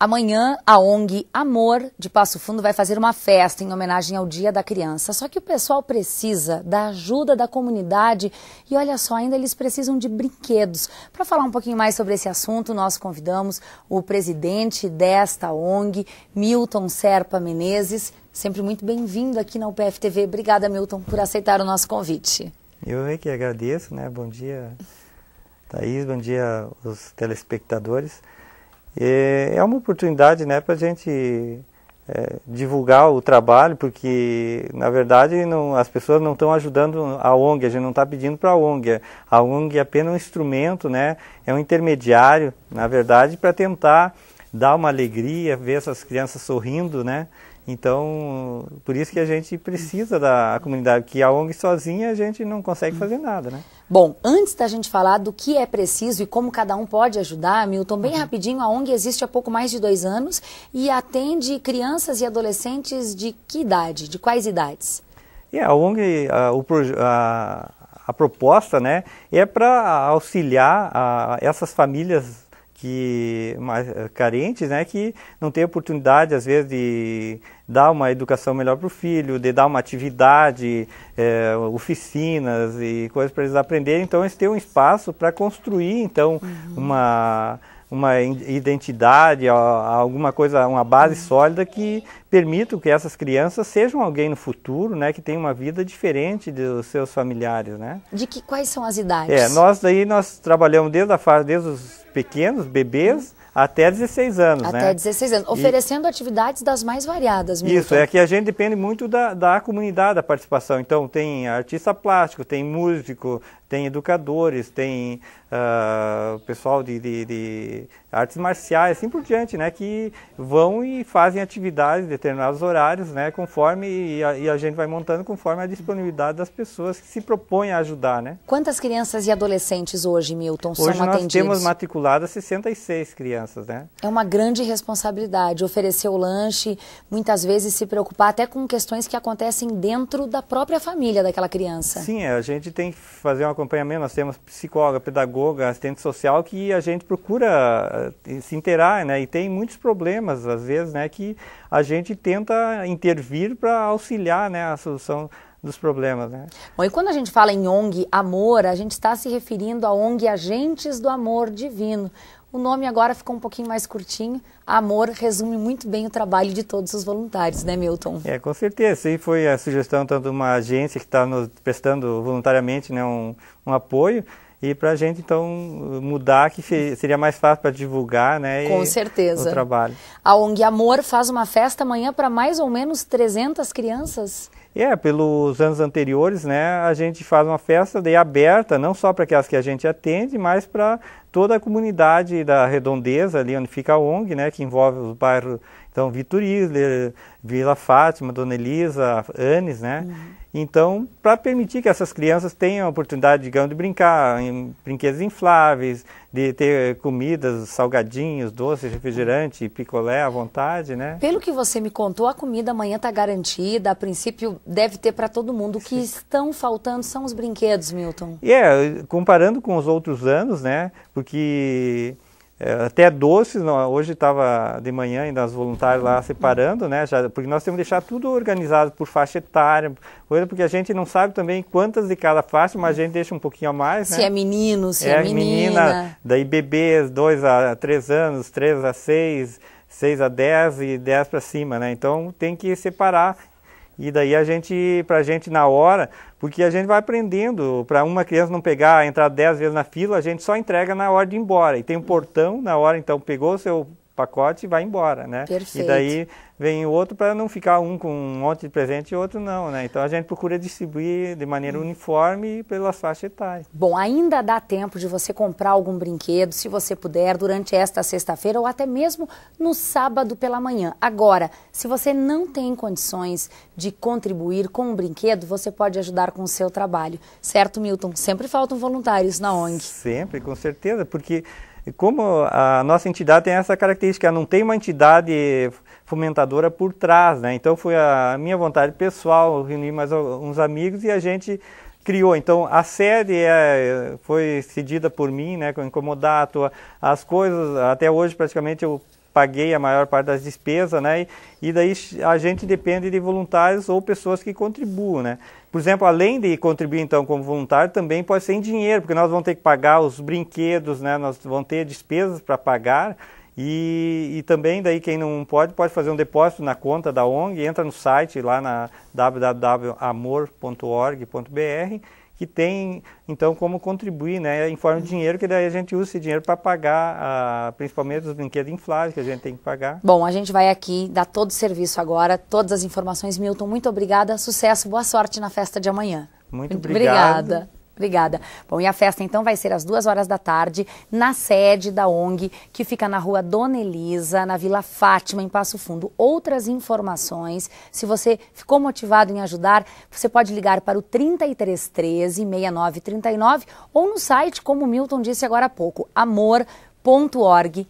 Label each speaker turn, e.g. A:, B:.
A: Amanhã, a ONG Amor de Passo Fundo vai fazer uma festa em homenagem ao Dia da Criança. Só que o pessoal precisa da ajuda da comunidade e olha só, ainda eles precisam de brinquedos. Para falar um pouquinho mais sobre esse assunto, nós convidamos o presidente desta ONG, Milton Serpa Menezes. Sempre muito bem-vindo aqui na UPF TV. Obrigada, Milton, por aceitar o nosso convite.
B: Eu é que agradeço, né? Bom dia, Thaís, bom dia os telespectadores é uma oportunidade né, para a gente é, divulgar o trabalho, porque na verdade não, as pessoas não estão ajudando a ONG, a gente não está pedindo para a ONG. A ONG é apenas um instrumento, né, é um intermediário, na verdade, para tentar dar uma alegria, ver essas crianças sorrindo, né? Então, por isso que a gente precisa da comunidade, que a ONG sozinha a gente não consegue hum. fazer nada, né? Bom,
A: antes da gente falar do que é preciso e como cada um pode ajudar, Milton, bem uhum. rapidinho, a ONG existe há pouco mais de dois anos e atende crianças e adolescentes de que idade, de quais idades?
B: Yeah, a ONG, a, o, a, a proposta né, é para auxiliar a, essas famílias que mais eh, carentes, né, que não têm oportunidade às vezes de dar uma educação melhor para o filho, de dar uma atividade, é, oficinas e coisas para eles aprenderem. Então eles têm um espaço para construir então uhum. uma uma identidade, alguma coisa, uma base uhum. sólida que permita que essas crianças sejam alguém no futuro, né, que tenha uma vida diferente dos seus familiares, né?
A: De que quais são as idades? É, nós
B: daí nós trabalhamos desde a fase desde os pequenos, bebês, até 16 anos. Até né? 16 anos, oferecendo
A: e... atividades das mais variadas. Milton. Isso, é
B: que a gente depende muito da, da comunidade, da participação. Então, tem artista plástico, tem músico, tem educadores, tem uh, pessoal de, de, de artes marciais, assim por diante, né, que vão e fazem atividades em determinados horários, né, conforme e a, e a, gente vai montando conforme a disponibilidade das pessoas que se propõem a ajudar, né.
A: Quantas crianças e adolescentes hoje, Milton, hoje são atendidos? Hoje nós temos
B: matriculadas 66 crianças, né.
A: É uma grande responsabilidade oferecer o lanche, muitas vezes se preocupar até com questões que acontecem dentro da própria família daquela criança. Sim,
B: a gente tem que fazer um acompanhamento, nós temos psicóloga, pedagoga, assistente social que a gente procura eh, se inteirar, né? E tem muitos problemas, às vezes, né? Que a gente tenta intervir para auxiliar, né? A solução dos problemas, né?
A: Bom, e quando a gente fala em ONG Amor, a gente está se referindo a ONG Agentes do Amor Divino. O nome agora ficou um pouquinho mais curtinho. Amor resume muito bem o trabalho de todos os voluntários, né, Milton?
B: É, com certeza. E foi a sugestão tanto de uma agência que está nos prestando voluntariamente né, um, um apoio, e para a gente, então, mudar, que seria mais fácil para divulgar, né? Com certeza. O trabalho.
A: A ONG Amor faz uma festa amanhã para mais ou menos 300 crianças?
B: É, pelos anos anteriores, né, a gente faz uma festa daí aberta, não só para aquelas que a gente atende, mas para toda a comunidade da Redondeza, ali onde fica a ONG, né, que envolve os bairros então, Vitor Isler, Vila Fátima, Dona Elisa, Anes, né? Uhum. Então, para permitir que essas crianças tenham a oportunidade, digamos, de brincar em brinquedos infláveis, de ter comidas, salgadinhos, doces, refrigerante, picolé à vontade, né?
A: Pelo que você me contou, a comida amanhã está garantida, a princípio deve ter para todo mundo. O que Sim. estão faltando são os brinquedos, Milton. É,
B: yeah, comparando com os outros anos, né? Porque é, até doces, não, hoje estava de manhã ainda as voluntárias lá separando, né? Já, porque nós temos que deixar tudo organizado por faixa etária, porque a gente não sabe também quantas de cada faixa, mas a gente deixa um pouquinho a mais, né? Se é menino, se é, é menina. menina. Daí bebês, 2 a 3 anos, 3 a 6, 6 a 10 e 10 para cima, né? Então tem que separar e daí a gente, pra gente na hora, porque a gente vai aprendendo, para uma criança não pegar, entrar dez vezes na fila, a gente só entrega na hora de ir embora. E tem um portão na hora, então pegou o seu pacote e vai embora, né? Perfeito. E daí vem o outro para não ficar um com um monte de presente e outro não, né? Então a gente procura distribuir de maneira hum. uniforme pela faixas etárias. Bom,
A: ainda dá tempo de você comprar algum brinquedo, se você puder, durante esta sexta-feira ou até mesmo no sábado pela manhã. Agora, se você não tem condições de contribuir com um brinquedo, você pode ajudar com o seu trabalho, certo, Milton? Sempre faltam voluntários na ONG.
B: Sempre, com certeza, porque como a nossa entidade tem essa característica, não tem uma entidade fomentadora por trás, né? Então foi a minha vontade pessoal, reunir mais uns amigos e a gente criou. Então a sede é, foi cedida por mim, né, com incomodato, as coisas até hoje praticamente eu paguei a maior parte das despesas, né? E, e daí a gente depende de voluntários ou pessoas que contribuam, né? Por exemplo, além de contribuir então como voluntário, também pode ser em dinheiro, porque nós vamos ter que pagar os brinquedos, né? Nós vamos ter despesas para pagar. E, e, também daí quem não pode, pode fazer um depósito na conta da ONG, entra no site lá na www.amor.org.br que tem então como contribuir, né, em forma de uhum. dinheiro, que daí a gente usa esse dinheiro para pagar a, ah, principalmente os brinquedos infláveis que a gente tem que pagar.
A: Bom, a gente vai aqui dar todo o serviço agora, todas as informações. Milton, muito obrigada, sucesso, boa sorte na festa de amanhã.
B: Muito obrigado. obrigada.
A: Obrigada. Bom, e a festa então vai ser às duas horas da tarde na sede da ONG, que fica na rua Dona Elisa, na Vila Fátima, em Passo Fundo. Outras informações, se você ficou motivado em ajudar, você pode ligar para o 3313 6939 ou no site, como o Milton disse agora há pouco, amor.org.br.